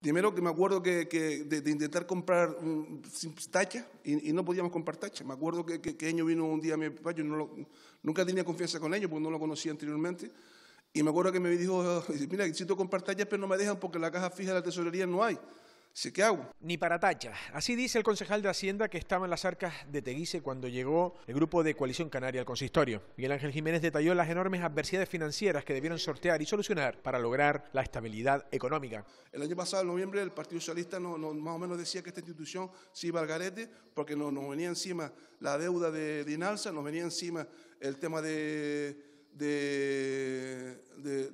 Primero que me acuerdo que, que de, intentar comprar un, y, no podíamos comprar tachas. Me acuerdo que, que, año vino un día mi papá, yo nunca tenía confianza con ellos porque no lo conocía anteriormente. Y me acuerdo que me dijo, mira, necesito comprar tachas, pero no me dejan porque la caja fija de la tesorería no hay hago. Ni para tacha. Así dice el concejal de Hacienda que estaba en las arcas de Teguise cuando llegó el grupo de Coalición Canaria al consistorio. Miguel Ángel Jiménez detalló las enormes adversidades financieras que debieron sortear y solucionar para lograr la estabilidad económica. El año pasado, en noviembre, el Partido Socialista no, más o menos decía que esta institución se iba al garete porque nos, venía encima la deuda de, de nos venía encima el tema de de,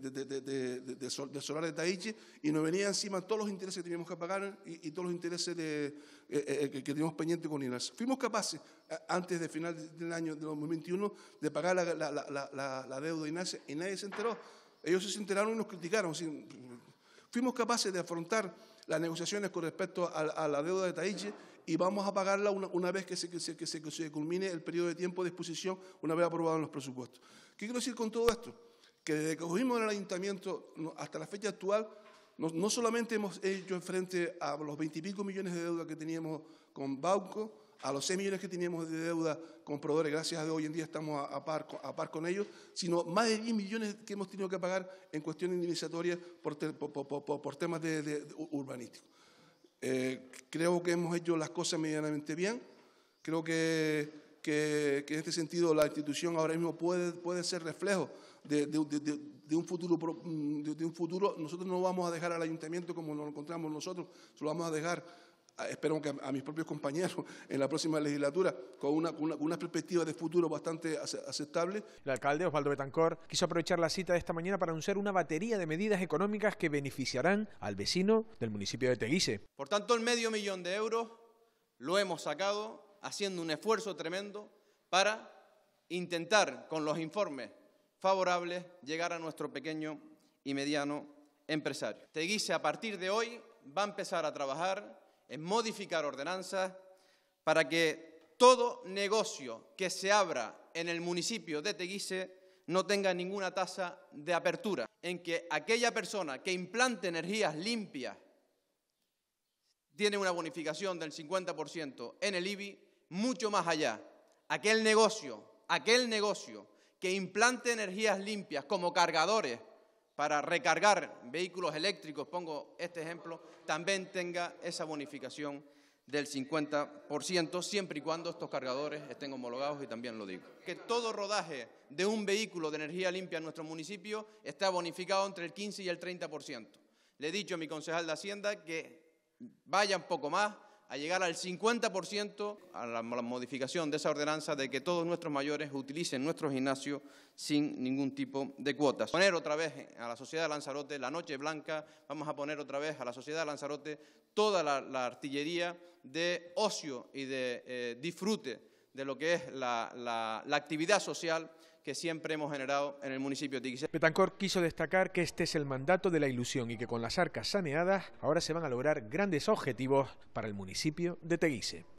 de, Solar de Taichi y nos venía encima todos los intereses que teníamos que pagar y, todos los intereses eh, eh, eh, que teníamos pendientes con INAS. Fuimos capaces, antes de final del año 2021, de pagar la, deuda de INAS y nadie se enteró. Ellos se enteraron y nos criticaron. fuimos capaces de afrontar las negociaciones con respecto a, la deuda de Taichi y vamos a pagarla una, vez que se, que se, culmine el periodo de tiempo de exposición, una vez aprobados los presupuestos. ¿Qué quiero decir con todo esto? que desde que cogimos en el ayuntamiento hasta la fecha actual, no, solamente hemos hecho frente a los 25 millones de deuda que teníamos con Bauco, a los 6 millones que teníamos de deuda con proveedores, gracias a Dios hoy en día estamos a, par, con ellos, sino más de 10 millones que hemos tenido que pagar en cuestiones indemnizatorias por, temas urbanísticos. creo que hemos hecho las cosas medianamente bien, creo que que, en este sentido la institución ahora mismo puede, puede ser reflejo de, de, un futuro, mm, de, un futuro. Nosotros no vamos a dejar al ayuntamiento como lo encontramos nosotros, lo vamos a dejar, espero que a, mis propios compañeros en la próxima legislatura, con una, con una, perspectiva de futuro bastante aceptable. El alcalde Osvaldo Betancor quiso aprovechar la cita de esta mañana para anunciar una batería de medidas económicas que beneficiarán al vecino del municipio de Teguise. Por tanto, el medio millón de euros lo hemos sacado haciendo un esfuerzo tremendo para intentar, con los informes favorables, llegar a nuestro pequeño y mediano empresario. Teguise a partir de hoy va a empezar a trabajar en modificar ordenanzas para que todo negocio que se abra en el municipio de Teguise no tenga ninguna tasa de apertura, en que aquella persona que implante energías limpias tiene una bonificación del 50% en el IBI mucho más allá. Aquel negocio, aquel negocio que implante energías limpias como cargadores para recargar vehículos eléctricos, pongo este ejemplo, también tenga esa bonificación del 50%, siempre y cuando estos cargadores estén homologados, y también lo digo. Que todo rodaje de un vehículo de energía limpia en nuestro municipio está bonificado entre el 15 y el 30%. Le he dicho a mi concejal de Hacienda que vaya un poco más, a llegar al 50% a la, modificación de esa ordenanza de que todos nuestros mayores utilicen nuestro gimnasio sin ningún tipo de cuotas. Poner otra vez a la sociedad de Lanzarote la noche blanca, vamos a poner otra vez a la sociedad de Lanzarote toda la, artillería de ocio y de eh, disfrute de lo que es la, actividad social que siempre hemos generado en el municipio de Teguise. Petancor quiso destacar que este es el mandato de la ilusión y que con las arcas saneadas ahora se van a lograr grandes objetivos para el municipio de Teguise.